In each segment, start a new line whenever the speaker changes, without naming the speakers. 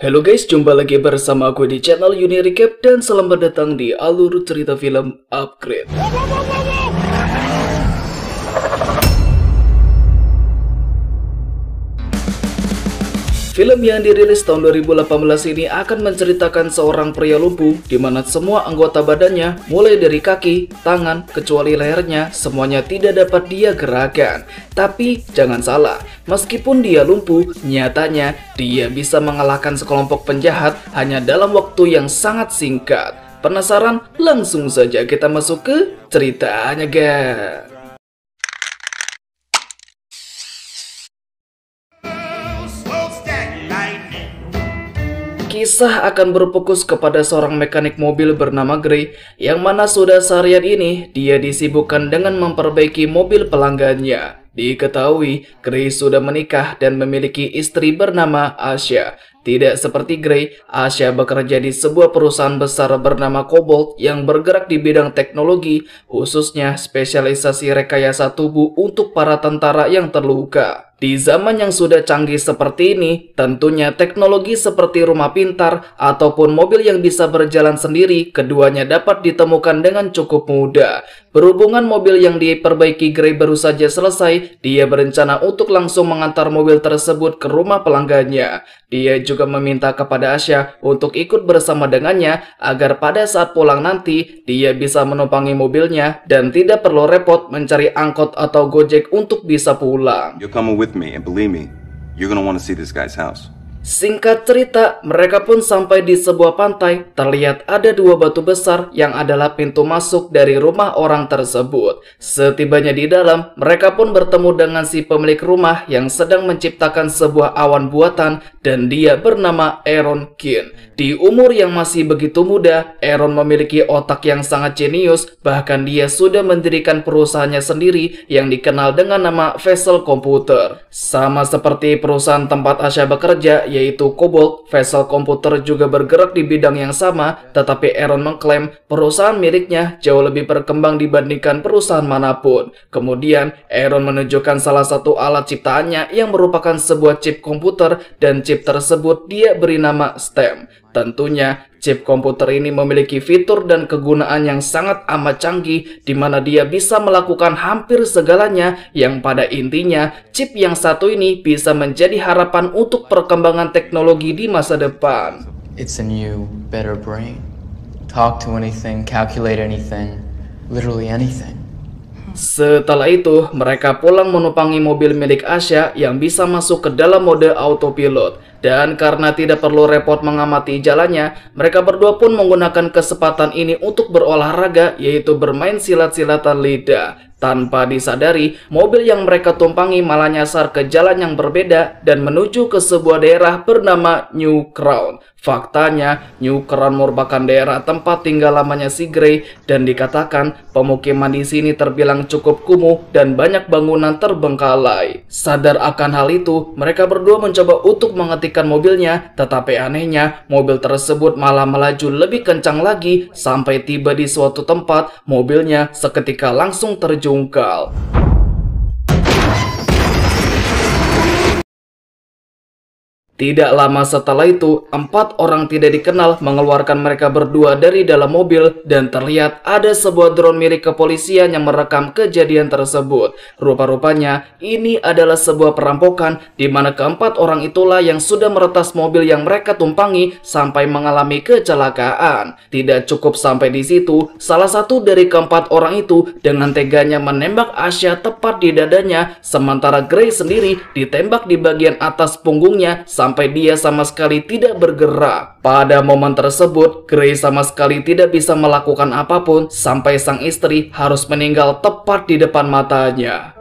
Halo guys, jumpa lagi bersama aku di channel Uni Recap dan selamat datang di alur cerita film Upgrade. Film yang dirilis tahun 2018 ini akan menceritakan seorang pria lumpuh di mana semua anggota badannya mulai dari kaki, tangan, kecuali lehernya semuanya tidak dapat dia gerakan. Tapi jangan salah, meskipun dia lumpuh, nyatanya dia bisa mengalahkan sekelompok penjahat hanya dalam waktu yang sangat singkat. Penasaran? Langsung saja kita masuk ke ceritanya guys. kisah akan berfokus kepada seorang mekanik mobil bernama Grey yang mana sudah seharian ini dia disibukkan dengan memperbaiki mobil pelanggannya. Diketahui, Grey sudah menikah dan memiliki istri bernama Asia Tidak seperti Grey, Asia bekerja di sebuah perusahaan besar bernama Cobalt yang bergerak di bidang teknologi, khususnya spesialisasi rekayasa tubuh untuk para tentara yang terluka. Di zaman yang sudah canggih seperti ini, tentunya teknologi seperti rumah pintar ataupun mobil yang bisa berjalan sendiri, keduanya dapat ditemukan dengan cukup mudah. Berhubungan mobil yang diperbaiki Grey baru saja selesai, dia berencana untuk langsung mengantar mobil tersebut ke rumah pelanggannya. Dia juga meminta kepada Asya untuk ikut bersama dengannya agar pada saat pulang nanti, dia bisa menumpangi mobilnya dan tidak perlu repot mencari angkot atau gojek untuk bisa pulang. You with me, and believe me, you're gonna wanna see this guy's house. Singkat cerita, mereka pun sampai di sebuah pantai. Terlihat ada dua batu besar yang adalah pintu masuk dari rumah orang tersebut. Setibanya di dalam, mereka pun bertemu dengan si pemilik rumah yang sedang menciptakan sebuah awan buatan dan dia bernama Aaron Kin. Di umur yang masih begitu muda, Aaron memiliki otak yang sangat jenius, bahkan dia sudah mendirikan perusahaannya sendiri yang dikenal dengan nama Vessel Computer. Sama seperti perusahaan tempat Asya bekerja yaitu Cobalt, Vessel Komputer juga bergerak di bidang yang sama, tetapi Aaron mengklaim perusahaan miliknya jauh lebih berkembang dibandingkan perusahaan manapun. Kemudian, Aaron menunjukkan salah satu alat ciptaannya yang merupakan sebuah chip komputer dan chip tersebut dia beri nama STEM. Tentunya, Chip komputer ini memiliki fitur dan kegunaan yang sangat amat canggih di mana dia bisa melakukan hampir segalanya yang pada intinya chip yang satu ini bisa menjadi harapan untuk perkembangan teknologi di masa depan. It's a new, better brain. Talk to anything, calculate anything, literally anything. Setelah itu, mereka pulang menumpangi mobil milik Asia yang bisa masuk ke dalam mode autopilot. Dan karena tidak perlu repot mengamati jalannya, mereka berdua pun menggunakan kesempatan ini untuk berolahraga yaitu bermain silat-silatan lidah. Tanpa disadari, mobil yang mereka tumpangi malah nyasar ke jalan yang berbeda dan menuju ke sebuah daerah bernama New Crown. Faktanya, New Crown merupakan daerah tempat tinggal lamanya si Grey dan dikatakan pemukiman di sini terbilang cukup kumuh dan banyak bangunan terbengkalai. Sadar akan hal itu, mereka berdua mencoba untuk mengetik menghentikan mobilnya, tetapi anehnya mobil tersebut malah melaju lebih kencang lagi sampai tiba di suatu tempat mobilnya seketika langsung terjungkal. Tidak lama setelah itu, empat orang tidak dikenal mengeluarkan mereka berdua dari dalam mobil dan terlihat ada sebuah drone milik kepolisian yang merekam kejadian tersebut. Rupa-rupanya, ini adalah sebuah perampokan di mana keempat orang itulah yang sudah meretas mobil yang mereka tumpangi sampai mengalami kecelakaan. Tidak cukup sampai di situ, salah satu dari keempat orang itu dengan teganya menembak Asia tepat di dadanya, sementara Gray sendiri ditembak di bagian atas punggungnya sampai dia sama sekali tidak bergerak. Pada momen tersebut, Grey sama sekali tidak bisa melakukan apapun sampai sang istri harus meninggal tepat di depan matanya.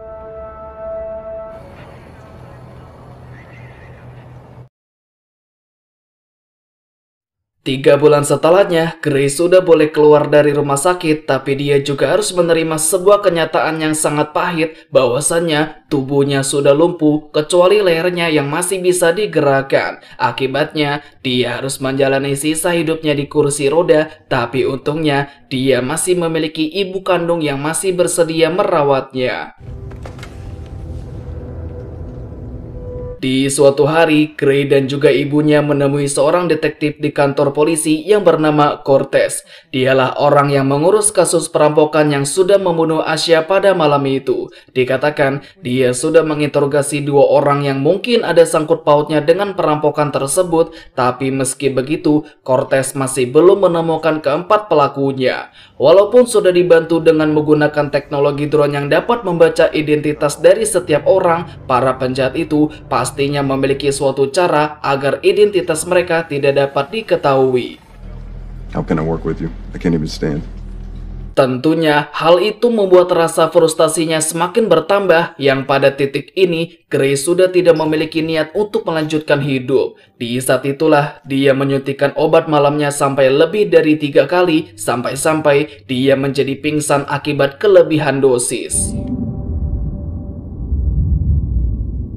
Tiga bulan setelahnya, Grace sudah boleh keluar dari rumah sakit, tapi dia juga harus menerima sebuah kenyataan yang sangat pahit bahwasannya tubuhnya sudah lumpuh kecuali lehernya yang masih bisa digerakkan. Akibatnya, dia harus menjalani sisa hidupnya di kursi roda, tapi untungnya dia masih memiliki ibu kandung yang masih bersedia merawatnya. Di suatu hari, Gray dan juga ibunya menemui seorang detektif di kantor polisi yang bernama Cortez. Dialah orang yang mengurus kasus perampokan yang sudah membunuh Asia pada malam itu. Dikatakan, dia sudah menginterogasi dua orang yang mungkin ada sangkut pautnya dengan perampokan tersebut, tapi meski begitu, Cortez masih belum menemukan keempat pelakunya. Walaupun sudah dibantu dengan menggunakan teknologi drone yang dapat membaca identitas dari setiap orang, para penjahat itu pasti pastinya memiliki suatu cara agar identitas mereka tidak dapat diketahui. How can I work with you? I can't even stand. Tentunya, hal itu membuat rasa frustasinya semakin bertambah yang pada titik ini, Grace sudah tidak memiliki niat untuk melanjutkan hidup. Di saat itulah, dia menyuntikkan obat malamnya sampai lebih dari tiga kali, sampai-sampai dia menjadi pingsan akibat kelebihan dosis.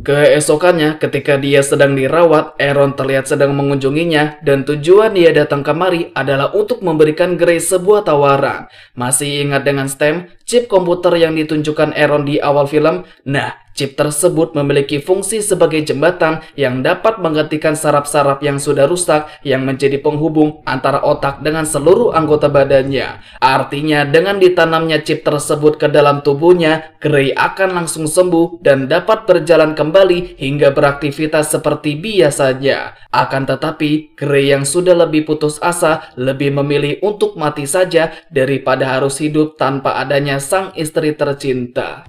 Keesokannya, ketika dia sedang dirawat, Aaron terlihat sedang mengunjunginya dan tujuan dia datang kemari adalah untuk memberikan Grace sebuah tawaran. Masih ingat dengan STEM, chip komputer yang ditunjukkan Aaron di awal film? Nah, Chip tersebut memiliki fungsi sebagai jembatan yang dapat menggantikan saraf-saraf yang sudah rusak yang menjadi penghubung antara otak dengan seluruh anggota badannya. Artinya, dengan ditanamnya chip tersebut ke dalam tubuhnya, Gray akan langsung sembuh dan dapat berjalan kembali hingga beraktivitas seperti biasanya. Akan tetapi, Gray yang sudah lebih putus asa lebih memilih untuk mati saja daripada harus hidup tanpa adanya sang istri tercinta.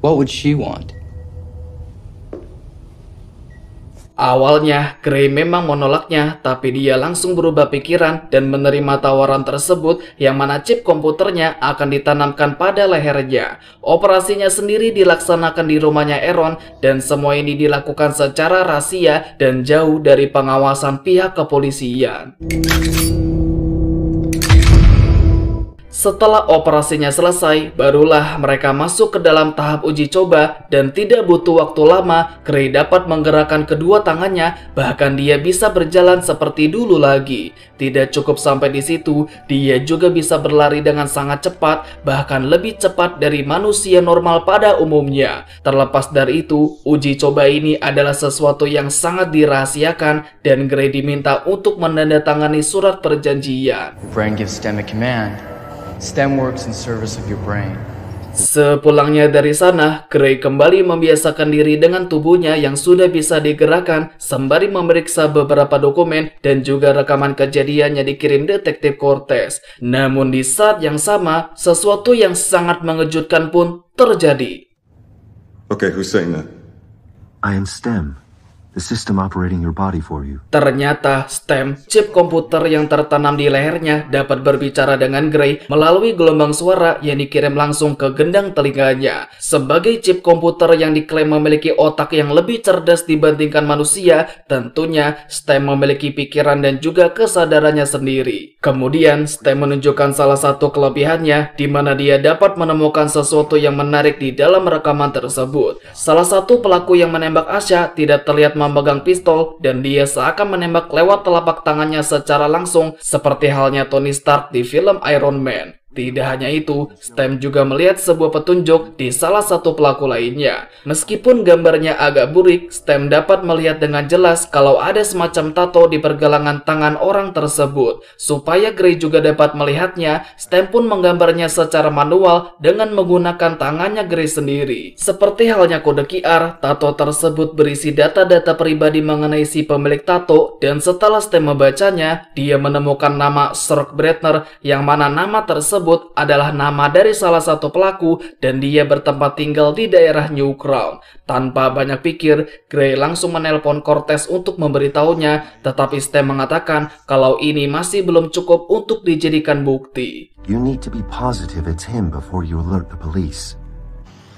What would she want? Awalnya, Grey memang menolaknya, tapi dia langsung berubah pikiran dan menerima tawaran tersebut yang mana chip komputernya akan ditanamkan pada lehernya. Operasinya sendiri dilaksanakan di rumahnya Aaron dan semua ini dilakukan secara rahasia dan jauh dari pengawasan pihak kepolisian. Setelah operasinya selesai, barulah mereka masuk ke dalam tahap uji coba dan tidak butuh waktu lama, Kray dapat menggerakkan kedua tangannya, bahkan dia bisa berjalan seperti dulu lagi. Tidak cukup sampai di situ, dia juga bisa berlari dengan sangat cepat, bahkan lebih cepat dari manusia normal pada umumnya. Terlepas dari itu, uji coba ini adalah sesuatu yang sangat dirahasiakan dan Gray diminta untuk menandatangani surat perjanjian. Brain gives them a command. STEM works in service of your brain. Sepulangnya dari sana, Gray kembali membiasakan diri dengan tubuhnya yang sudah bisa digerakkan sembari memeriksa beberapa dokumen dan juga rekaman kejadian yang dikirim detektif Cortez. Namun di saat yang sama, sesuatu yang sangat mengejutkan pun terjadi. Okay, who's saying that? I am STEM. The system operating your body for you. Ternyata STEM, chip komputer yang tertanam di lehernya dapat berbicara dengan Gray melalui gelombang suara yang dikirim langsung ke gendang telinganya. Sebagai chip komputer yang diklaim memiliki otak yang lebih cerdas dibandingkan manusia, tentunya STEM memiliki pikiran dan juga kesadarannya sendiri. Kemudian, STEM menunjukkan salah satu kelebihannya di mana dia dapat menemukan sesuatu yang menarik di dalam rekaman tersebut. Salah satu pelaku yang menembak Asia tidak terlihat memegang pistol dan dia seakan menembak lewat telapak tangannya secara langsung seperti halnya Tony Stark di film Iron Man. Tidak hanya itu, Stem juga melihat sebuah petunjuk di salah satu pelaku lainnya. Meskipun gambarnya agak burik, Stem dapat melihat dengan jelas kalau ada semacam tato di pergelangan tangan orang tersebut. Supaya Gray juga dapat melihatnya, Stem pun menggambarnya secara manual dengan menggunakan tangannya Gray sendiri. Seperti halnya kode QR, tato tersebut berisi data-data pribadi mengenai si pemilik tato dan setelah Stem membacanya, dia menemukan nama Sork Bretner yang mana nama tersebut tersebut adalah nama dari salah satu pelaku dan dia bertempat tinggal di daerah New Crown. Tanpa banyak pikir, Gray langsung menelpon Cortez untuk memberitahunya, tetapi Stem mengatakan kalau ini masih belum cukup untuk dijadikan bukti. You need to be positive it's him before you alert the police.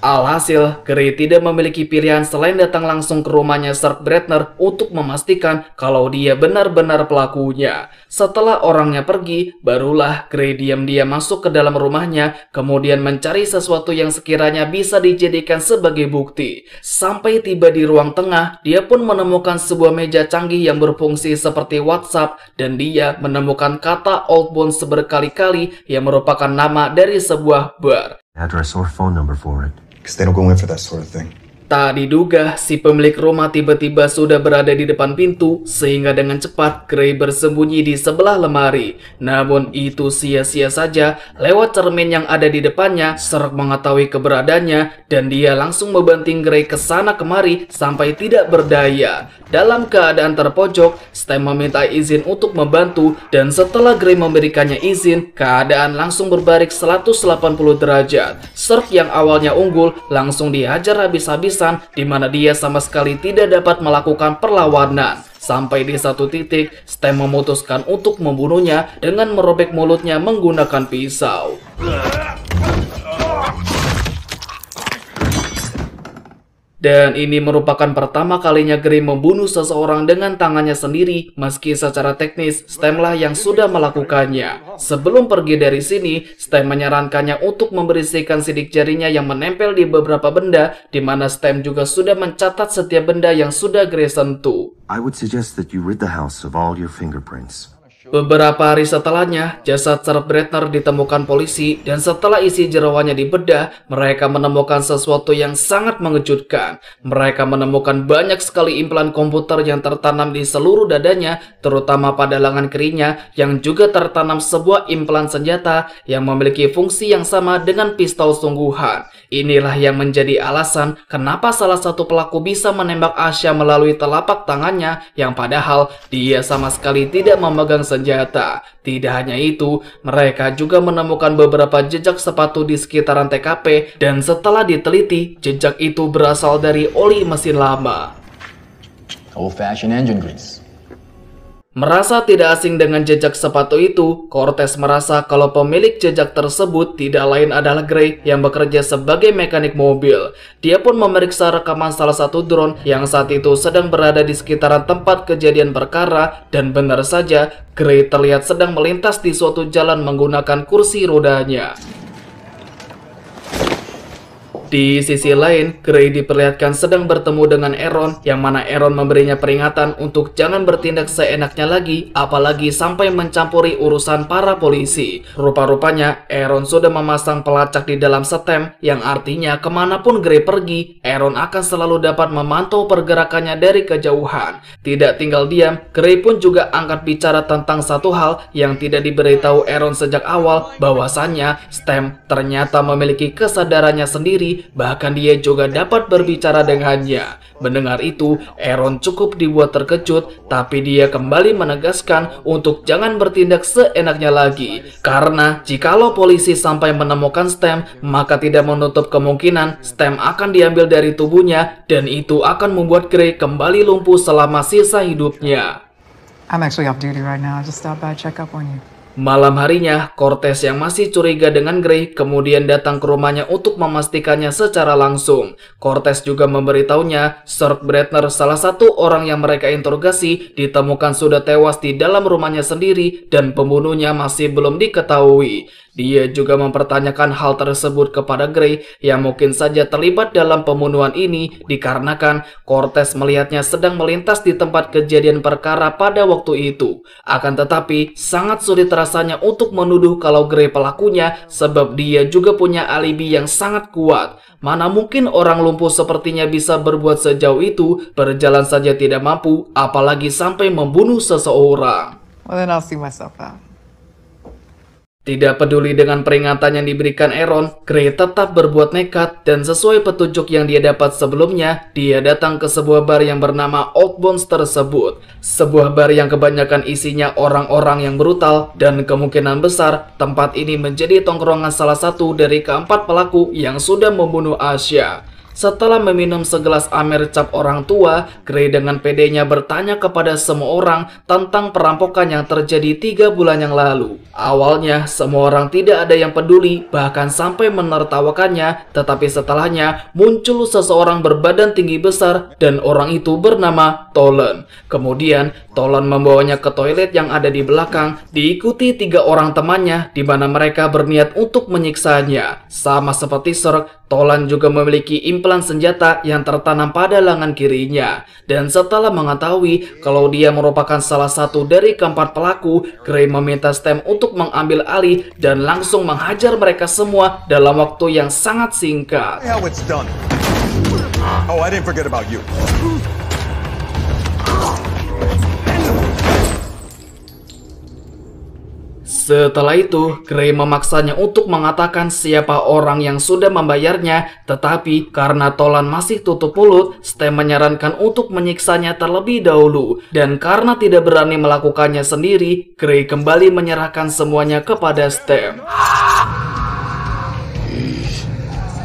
Alhasil, Grey tidak memiliki pilihan selain datang langsung ke rumahnya Sir Bretner untuk memastikan kalau dia benar-benar pelakunya. Setelah orangnya pergi, barulah Grey diam-diam masuk ke dalam rumahnya, kemudian mencari sesuatu yang sekiranya bisa dijadikan sebagai bukti. Sampai tiba di ruang tengah, dia pun menemukan sebuah meja canggih yang berfungsi seperti WhatsApp dan dia menemukan kata Old Bond seberkali-kali yang merupakan nama dari sebuah bar. Address or phone number for it. because they don't go in for that sort of thing. Tak diduga, si pemilik rumah tiba-tiba sudah berada di depan pintu, sehingga dengan cepat Grey bersembunyi di sebelah lemari. Namun itu sia-sia saja, lewat cermin yang ada di depannya, Serk mengetahui keberadaannya, dan dia langsung membanting Grey ke sana kemari sampai tidak berdaya. Dalam keadaan terpojok, Stem meminta izin untuk membantu, dan setelah Grey memberikannya izin, keadaan langsung berbalik 180 derajat. Serk yang awalnya unggul, langsung dihajar habis-habis di mana dia sama sekali tidak dapat melakukan perlawanan. Sampai di satu titik, Stem memutuskan untuk membunuhnya dengan merobek mulutnya menggunakan pisau. Ah. Dan ini merupakan pertama kalinya Grey membunuh seseorang dengan tangannya sendiri, meski secara teknis Stemlah yang sudah melakukannya. Sebelum pergi dari sini, Stem menyarankannya untuk membersihkan sidik jarinya yang menempel di beberapa benda, di mana Stem juga sudah mencatat setiap benda yang sudah Grey sentuh. I would suggest that you rid the house of all your fingerprints. Beberapa hari setelahnya, jasad Sir Bretner ditemukan polisi dan setelah isi jerawannya dibedah, mereka menemukan sesuatu yang sangat mengejutkan. Mereka menemukan banyak sekali implan komputer yang tertanam di seluruh dadanya, terutama pada lengan kirinya yang juga tertanam sebuah implan senjata yang memiliki fungsi yang sama dengan pistol sungguhan. Inilah yang menjadi alasan kenapa salah satu pelaku bisa menembak Asia melalui telapak tangannya yang padahal dia sama sekali tidak memegang senjata bersenjata. Tidak hanya itu, mereka juga menemukan beberapa jejak sepatu di sekitaran TKP dan setelah diteliti, jejak itu berasal dari oli mesin lama. Old fashioned engine grease. Merasa tidak asing dengan jejak sepatu itu, Cortez merasa kalau pemilik jejak tersebut tidak lain adalah Gray yang bekerja sebagai mekanik mobil. Dia pun memeriksa rekaman salah satu drone yang saat itu sedang berada di sekitaran tempat kejadian perkara dan benar saja, Gray terlihat sedang melintas di suatu jalan menggunakan kursi rodanya. Di sisi lain, Grey diperlihatkan sedang bertemu dengan Aaron, yang mana Aaron memberinya peringatan untuk jangan bertindak seenaknya lagi, apalagi sampai mencampuri urusan para polisi. Rupa-rupanya, Aaron sudah memasang pelacak di dalam setem, yang artinya kemanapun Grey pergi, Aaron akan selalu dapat memantau pergerakannya dari kejauhan. Tidak tinggal diam, Grey pun juga angkat bicara tentang satu hal yang tidak diberitahu Aaron sejak awal, bahwasannya STEM ternyata memiliki kesadarannya sendiri bahkan dia juga dapat berbicara dengannya. Mendengar itu, Aaron cukup dibuat terkejut, tapi dia kembali menegaskan untuk jangan bertindak seenaknya lagi. Karena jikalau polisi sampai menemukan Stem, maka tidak menutup kemungkinan Stem akan diambil dari tubuhnya dan itu akan membuat Gray kembali lumpuh selama sisa hidupnya. I'm actually off duty right now. I'll just stop by check up on you. Malam harinya, Cortez yang masih curiga dengan Gray kemudian datang ke rumahnya untuk memastikannya secara langsung. Cortez juga memberitahunya, Sir Bretner, salah satu orang yang mereka interogasi, ditemukan sudah tewas di dalam rumahnya sendiri dan pembunuhnya masih belum diketahui. Dia juga mempertanyakan hal tersebut kepada Gray yang mungkin saja terlibat dalam pembunuhan ini dikarenakan Cortez melihatnya sedang melintas di tempat kejadian perkara pada waktu itu. Akan tetapi, sangat sulit rasanya untuk menuduh kalau Gray pelakunya sebab dia juga punya alibi yang sangat kuat. Mana mungkin orang lumpuh sepertinya bisa berbuat sejauh itu, berjalan saja tidak mampu, apalagi sampai membunuh seseorang. Well, then I'll see myself out. Tidak peduli dengan peringatan yang diberikan Aaron, Gray tetap berbuat nekat dan sesuai petunjuk yang dia dapat sebelumnya, dia datang ke sebuah bar yang bernama Old Bones tersebut. Sebuah bar yang kebanyakan isinya orang-orang yang brutal dan kemungkinan besar tempat ini menjadi tongkrongan salah satu dari keempat pelaku yang sudah membunuh Asia. Setelah meminum segelas amer cap orang tua, Grey dengan pedenya bertanya kepada semua orang tentang perampokan yang terjadi tiga bulan yang lalu. Awalnya, semua orang tidak ada yang peduli, bahkan sampai menertawakannya, tetapi setelahnya muncul seseorang berbadan tinggi besar dan orang itu bernama Tolan. Kemudian, Tolan membawanya ke toilet yang ada di belakang, diikuti tiga orang temannya di mana mereka berniat untuk menyiksanya. Sama seperti Serk, Tolan juga memiliki impian pelan senjata yang tertanam pada lengan kirinya. Dan setelah mengetahui kalau dia merupakan salah satu dari keempat pelaku, Gray meminta Stem untuk mengambil alih dan langsung menghajar mereka semua dalam waktu yang sangat singkat. Oh, I didn't forget about you. Setelah itu, Grey memaksanya untuk mengatakan siapa orang yang sudah membayarnya, tetapi karena Tolan masih tutup mulut, Stem menyarankan untuk menyiksanya terlebih dahulu. Dan karena tidak berani melakukannya sendiri, Grey kembali menyerahkan semuanya kepada Stem.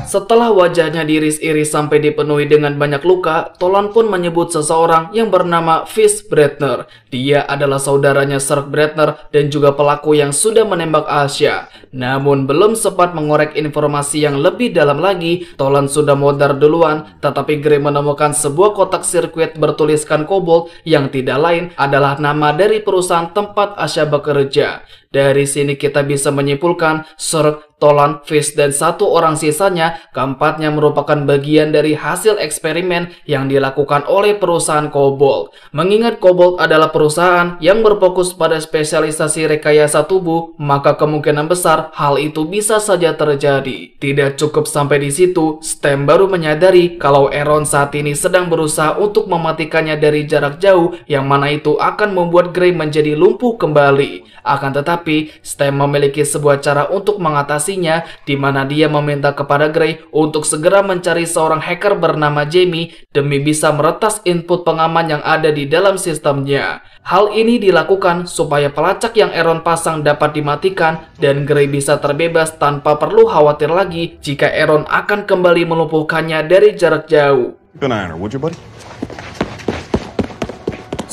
Setelah wajahnya diiris-iris sampai dipenuhi dengan banyak luka, Tolan pun menyebut seseorang yang bernama Fis Bretner. Dia adalah saudaranya Serk Bretner dan juga pelaku yang sudah menembak Asia. Namun belum sempat mengorek informasi yang lebih dalam lagi, Tolan sudah modar duluan, tetapi Gray menemukan sebuah kotak sirkuit bertuliskan kobold yang tidak lain adalah nama dari perusahaan tempat Asia bekerja. Dari sini kita bisa menyimpulkan Serk Tolan, Fish, dan satu orang sisanya, keempatnya merupakan bagian dari hasil eksperimen yang dilakukan oleh perusahaan Cobalt. Mengingat Cobalt adalah perusahaan yang berfokus pada spesialisasi rekayasa tubuh, maka kemungkinan besar hal itu bisa saja terjadi. Tidak cukup sampai di situ, Stem baru menyadari kalau Aaron saat ini sedang berusaha untuk mematikannya dari jarak jauh yang mana itu akan membuat Gray menjadi lumpuh kembali. Akan tetapi, Stem memiliki sebuah cara untuk mengatasi aksinya di mana dia meminta kepada Gray untuk segera mencari seorang hacker bernama Jamie demi bisa meretas input pengaman yang ada di dalam sistemnya. Hal ini dilakukan supaya pelacak yang Aaron pasang dapat dimatikan dan Gray bisa terbebas tanpa perlu khawatir lagi jika Aaron akan kembali melumpuhkannya dari jarak jauh. Good night, would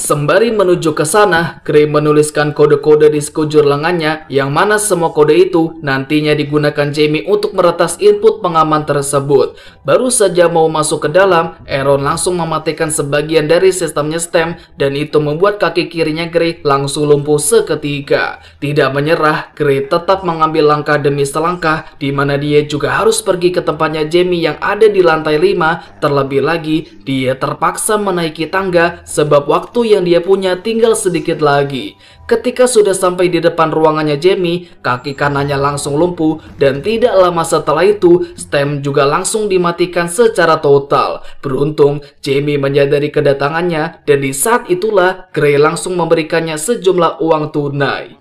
Sembari menuju ke sana, Gray menuliskan kode-kode di sekujur lengannya yang mana semua kode itu nantinya digunakan Jamie untuk meretas input pengaman tersebut. Baru saja mau masuk ke dalam, Aaron langsung mematikan sebagian dari sistemnya stem dan itu membuat kaki kirinya Gray langsung lumpuh seketika. Tidak menyerah, Gray tetap mengambil langkah demi selangkah di mana dia juga harus pergi ke tempatnya Jamie yang ada di lantai 5. Terlebih lagi, dia terpaksa menaiki tangga sebab waktu yang yang dia punya tinggal sedikit lagi. Ketika sudah sampai di depan ruangannya Jamie, kaki kanannya langsung lumpuh dan tidak lama setelah itu, stem juga langsung dimatikan secara total. Beruntung, Jamie menyadari kedatangannya dan di saat itulah Gray langsung memberikannya sejumlah uang tunai.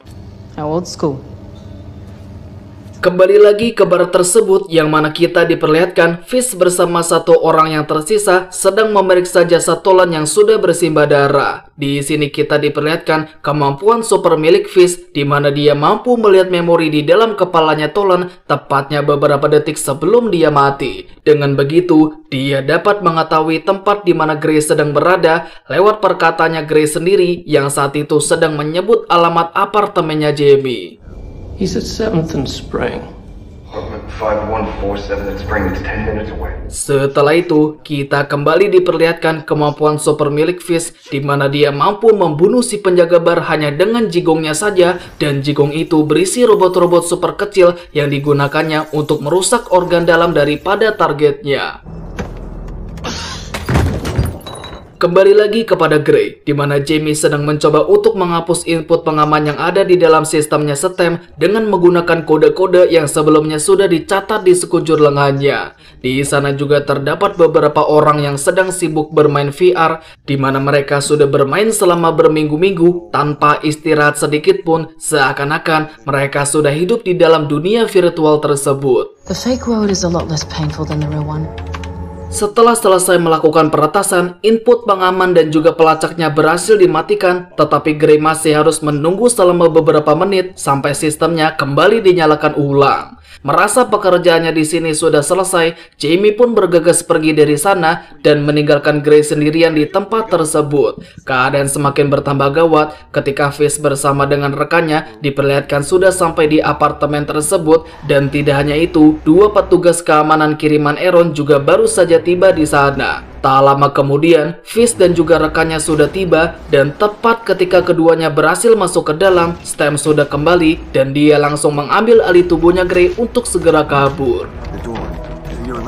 How old school? Kembali lagi ke bar tersebut yang mana kita diperlihatkan Fish bersama satu orang yang tersisa sedang memeriksa jasad Tolan yang sudah bersimbah darah. Di sini kita diperlihatkan kemampuan super milik Fish di mana dia mampu melihat memori di dalam kepalanya Tolan tepatnya beberapa detik sebelum dia mati. Dengan begitu, dia dapat mengetahui tempat di mana Grey sedang berada lewat perkataannya Grey sendiri yang saat itu sedang menyebut alamat apartemennya Jamie. He's at 7 and Spring. Setelah itu, kita kembali diperlihatkan kemampuan super milik Fish di mana dia mampu membunuh si penjaga bar hanya dengan jigongnya saja dan jigong itu berisi robot-robot super kecil yang digunakannya untuk merusak organ dalam daripada targetnya. Kembali lagi kepada Grey, di mana Jamie sedang mencoba untuk menghapus input pengaman yang ada di dalam sistemnya STEM dengan menggunakan kode-kode yang sebelumnya sudah dicatat di sekujur lengannya. Di sana juga terdapat beberapa orang yang sedang sibuk bermain VR, di mana mereka sudah bermain selama berminggu-minggu tanpa istirahat sedikit pun, seakan-akan mereka sudah hidup di dalam dunia virtual tersebut. The fake world is a lot less painful than the real one. Setelah selesai melakukan peretasan, input pengaman dan juga pelacaknya berhasil dimatikan, tetapi Gray masih harus menunggu selama beberapa menit sampai sistemnya kembali dinyalakan ulang. Merasa pekerjaannya di sini sudah selesai, Jamie pun bergegas pergi dari sana dan meninggalkan Grace sendirian di tempat tersebut. Keadaan semakin bertambah gawat ketika Fizz bersama dengan rekannya diperlihatkan sudah sampai di apartemen tersebut dan tidak hanya itu, dua petugas keamanan kiriman Aaron juga baru saja tiba di sana. Tak lama kemudian, Fish dan juga rekannya sudah tiba dan tepat ketika keduanya berhasil masuk ke dalam, Stem sudah kembali dan dia langsung mengambil alih tubuhnya Grey untuk segera kabur. The door, to your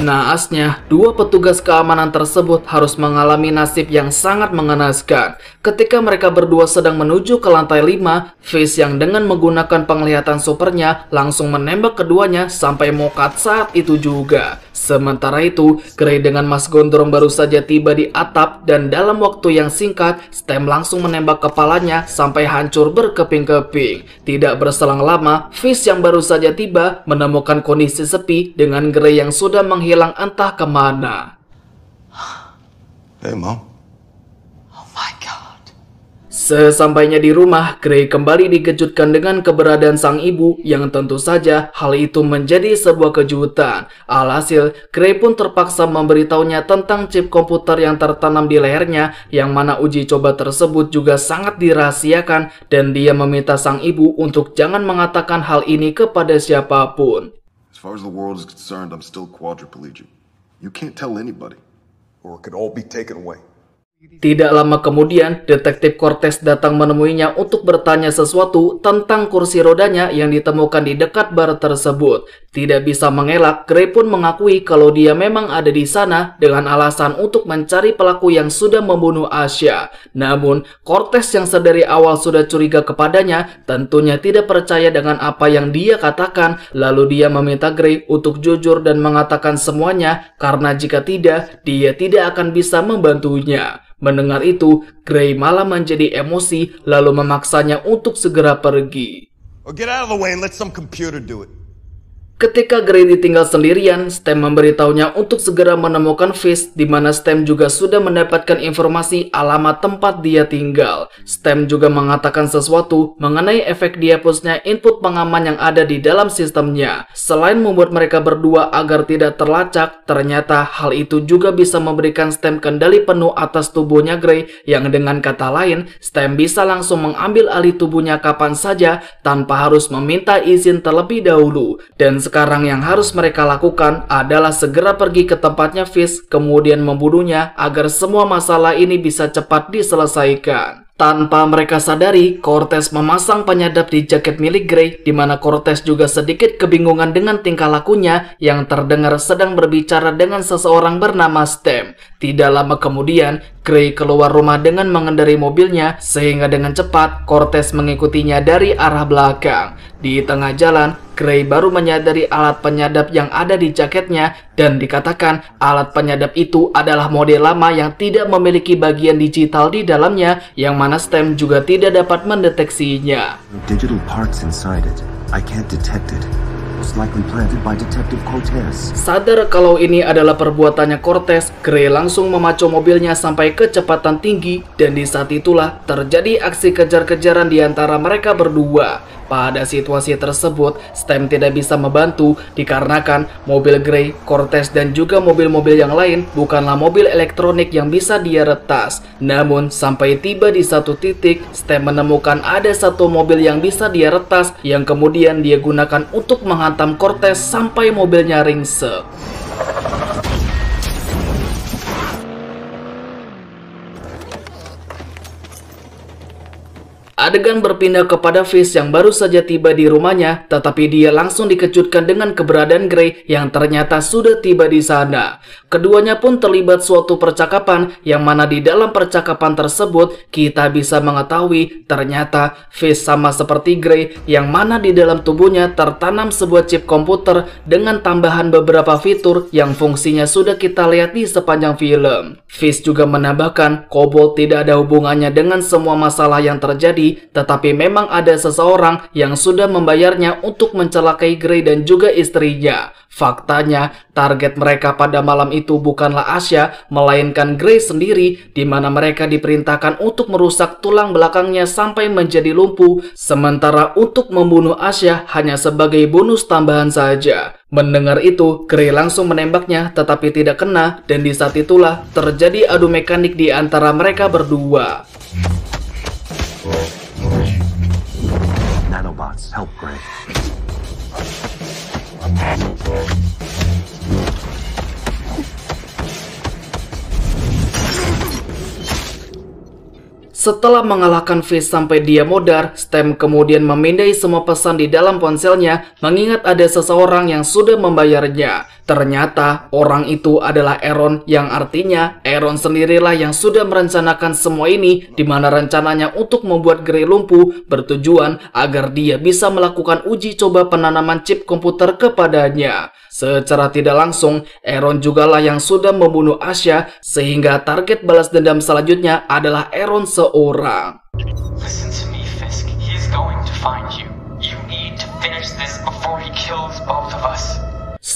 Naasnya, dua petugas keamanan tersebut harus mengalami nasib yang sangat mengenaskan. Ketika mereka berdua sedang menuju ke lantai 5, Fish yang dengan menggunakan penglihatan supernya langsung menembak keduanya sampai mokat saat itu juga. Sementara itu, Grey dengan Mas Gondrong baru saja tiba di atap dan dalam waktu yang singkat, Stem langsung menembak kepalanya sampai hancur berkeping-keping. Tidak berselang lama, Fish yang baru saja tiba menemukan kondisi sepi dengan Grey yang sudah menghilang entah kemana. Hey, eh, Mom. Sesampainya di rumah, Grey kembali dikejutkan dengan keberadaan sang ibu yang tentu saja hal itu menjadi sebuah kejutan. Alhasil, Grey pun terpaksa memberitahunya tentang chip komputer yang tertanam di lehernya yang mana uji coba tersebut juga sangat dirahasiakan dan dia meminta sang ibu untuk jangan mengatakan hal ini kepada siapapun. As You can't tell anybody. Or it could all be taken away. Tidak lama kemudian, detektif Cortez datang menemuinya untuk bertanya sesuatu tentang kursi rodanya yang ditemukan di dekat bar tersebut. Tidak bisa mengelak, Grey pun mengakui kalau dia memang ada di sana dengan alasan untuk mencari pelaku yang sudah membunuh Asia. Namun, Cortez yang sedari awal sudah curiga kepadanya tentunya tidak percaya dengan apa yang dia katakan lalu dia meminta Grey untuk jujur dan mengatakan semuanya karena jika tidak, dia tidak akan bisa membantunya. Mendengar itu, Grey malah menjadi emosi lalu memaksanya untuk segera pergi. Oh, get out of the way and let some computer do it. Ketika Grey ditinggal sendirian, Stem memberitahunya untuk segera menemukan Fish di mana Stem juga sudah mendapatkan informasi alamat tempat dia tinggal. Stem juga mengatakan sesuatu mengenai efek dihapusnya input pengaman yang ada di dalam sistemnya. Selain membuat mereka berdua agar tidak terlacak, ternyata hal itu juga bisa memberikan Stem kendali penuh atas tubuhnya Grey yang dengan kata lain, Stem bisa langsung mengambil alih tubuhnya kapan saja tanpa harus meminta izin terlebih dahulu. Dan sekarang yang harus mereka lakukan adalah segera pergi ke tempatnya Fisk, kemudian membunuhnya agar semua masalah ini bisa cepat diselesaikan. Tanpa mereka sadari, Cortez memasang penyadap di jaket milik Grey, di mana Cortez juga sedikit kebingungan dengan tingkah lakunya yang terdengar sedang berbicara dengan seseorang bernama Stem. Tidak lama kemudian, Gray keluar rumah dengan mengendarai mobilnya, sehingga dengan cepat Cortez mengikutinya dari arah belakang. Di tengah jalan, Gray baru menyadari alat penyadap yang ada di jaketnya dan dikatakan alat penyadap itu adalah model lama yang tidak memiliki bagian digital di dalamnya yang mana STEM juga tidak dapat mendeteksinya. Sadar kalau ini adalah perbuatannya Cortez, Gray langsung memacu mobilnya sampai kecepatan tinggi dan di saat itulah terjadi aksi kejar-kejaran di antara mereka berdua. Pada situasi tersebut, STEM tidak bisa membantu dikarenakan mobil Grey, Cortez, dan juga mobil-mobil yang lain bukanlah mobil elektronik yang bisa dia retas. Namun, sampai tiba di satu titik, STEM menemukan ada satu mobil yang bisa dia retas yang kemudian dia gunakan untuk menghantam Cortez sampai mobilnya ringsek. Adegan berpindah kepada Fizz yang baru saja tiba di rumahnya, tetapi dia langsung dikejutkan dengan keberadaan Grey yang ternyata sudah tiba di sana. Keduanya pun terlibat suatu percakapan yang mana di dalam percakapan tersebut kita bisa mengetahui ternyata Fizz sama seperti Grey yang mana di dalam tubuhnya tertanam sebuah chip komputer dengan tambahan beberapa fitur yang fungsinya sudah kita lihat di sepanjang film. Fizz juga menambahkan Cobalt tidak ada hubungannya dengan semua masalah yang terjadi tetapi memang ada seseorang yang sudah membayarnya untuk mencelakai Grey dan juga istrinya. Faktanya, target mereka pada malam itu bukanlah Asia, melainkan Grey sendiri, di mana mereka diperintahkan untuk merusak tulang belakangnya sampai menjadi lumpuh, sementara untuk membunuh Asia hanya sebagai bonus tambahan saja. Mendengar itu, Grey langsung menembaknya tetapi tidak kena dan di saat itulah terjadi adu mekanik di antara mereka berdua. God's help, Greg. Setelah mengalahkan Fizz sampai dia modar, Stem kemudian memindai semua pesan di dalam ponselnya mengingat ada seseorang yang sudah membayarnya. Ternyata orang itu adalah Aaron yang artinya Aaron sendirilah yang sudah merencanakan semua ini di mana rencananya untuk membuat Grey lumpuh bertujuan agar dia bisa melakukan uji coba penanaman chip komputer kepadanya. Secara tidak langsung, Aaron jugalah yang sudah membunuh Asia sehingga target balas dendam selanjutnya adalah Aaron seorang. Listen to me, Fisk. He's going to find you. You need to finish this before he kills both of us.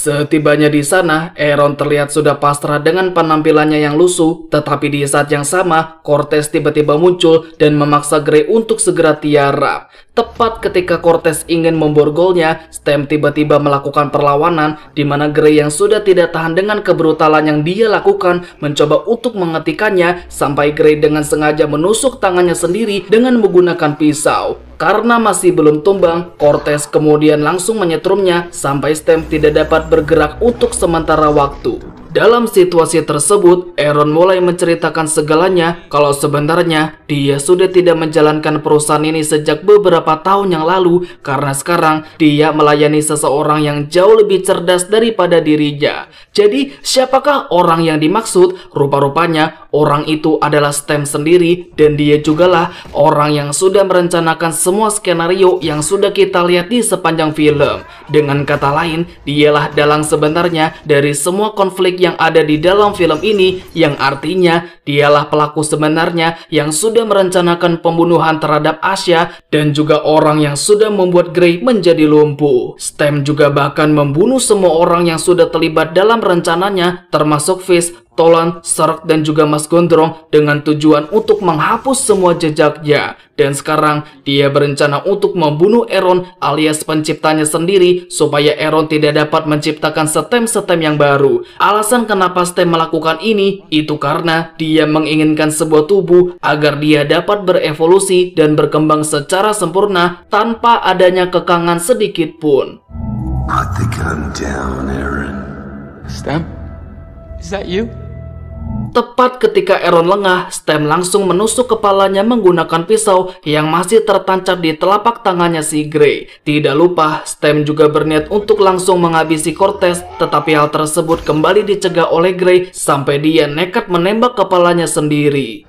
Setibanya di sana, Aaron terlihat sudah pasrah dengan penampilannya yang lusuh, tetapi di saat yang sama, Cortez tiba-tiba muncul dan memaksa Grey untuk segera tiarap. Tepat ketika Cortez ingin memborgolnya, Stem tiba-tiba melakukan perlawanan, di mana Grey yang sudah tidak tahan dengan kebrutalan yang dia lakukan, mencoba untuk mengetikannya, sampai Grey dengan sengaja menusuk tangannya sendiri dengan menggunakan pisau. Karena masih belum tumbang, Cortez kemudian langsung menyetrumnya sampai stem tidak dapat bergerak untuk sementara waktu. Dalam situasi tersebut, Aaron mulai menceritakan segalanya kalau sebenarnya dia sudah tidak menjalankan perusahaan ini sejak beberapa tahun yang lalu karena sekarang dia melayani seseorang yang jauh lebih cerdas daripada dirinya. Jadi, siapakah orang yang dimaksud? Rupa-rupanya orang itu adalah Stem sendiri dan dia jugalah orang yang sudah merencanakan semua skenario yang sudah kita lihat di sepanjang film. Dengan kata lain, dialah dalang sebenarnya dari semua konflik yang ada di dalam film ini yang artinya dialah pelaku sebenarnya yang sudah merencanakan pembunuhan terhadap Asia dan juga orang yang sudah membuat Grey menjadi lumpuh. Stem juga bahkan membunuh semua orang yang sudah terlibat dalam rencananya termasuk Fisk Tolan, Sark, dan juga Mas Gondrong dengan tujuan untuk menghapus semua jejaknya. Dan sekarang, dia berencana untuk membunuh Eron alias penciptanya sendiri supaya Eron tidak dapat menciptakan stem-stem yang baru. Alasan kenapa stem melakukan ini, itu karena dia menginginkan sebuah tubuh agar dia dapat berevolusi dan berkembang secara sempurna tanpa adanya kekangan sedikit pun. Stem? Is that you? Tepat ketika Aaron lengah, Stem langsung menusuk kepalanya menggunakan pisau yang masih tertancap di telapak tangannya si Gray. Tidak lupa, Stem juga berniat untuk langsung menghabisi Cortez, tetapi hal tersebut kembali dicegah oleh Grey sampai dia nekat menembak kepalanya sendiri.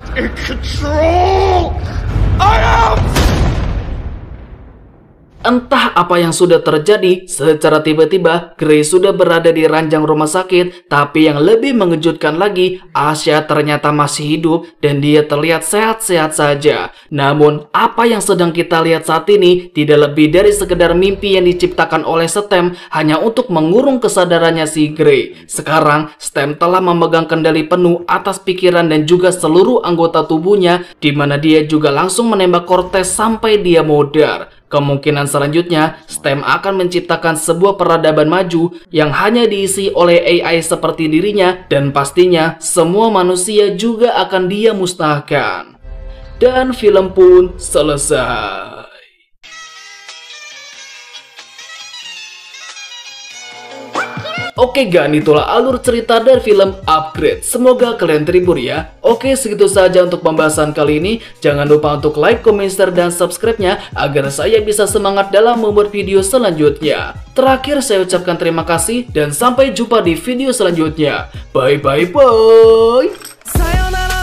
Entah apa yang sudah terjadi, secara tiba-tiba Grace sudah berada di ranjang rumah sakit, tapi yang lebih mengejutkan lagi, Asia ternyata masih hidup dan dia terlihat sehat-sehat saja. Namun, apa yang sedang kita lihat saat ini tidak lebih dari sekedar mimpi yang diciptakan oleh STEM hanya untuk mengurung kesadarannya si Grey. Sekarang, STEM telah memegang kendali penuh atas pikiran dan juga seluruh anggota tubuhnya, di mana dia juga langsung menembak Cortez sampai dia modar. Kemungkinan selanjutnya, STEM akan menciptakan sebuah peradaban maju yang hanya diisi oleh AI seperti dirinya dan pastinya semua manusia juga akan dia mustahkan. Dan film pun selesai. Oke gan itulah alur cerita dari film Upgrade. Semoga kalian terhibur ya. Oke segitu saja untuk pembahasan kali ini. Jangan lupa untuk like, comment, share, dan subscribe-nya agar saya bisa semangat dalam membuat video selanjutnya. Terakhir saya ucapkan terima kasih dan sampai jumpa di video selanjutnya. Bye bye bye.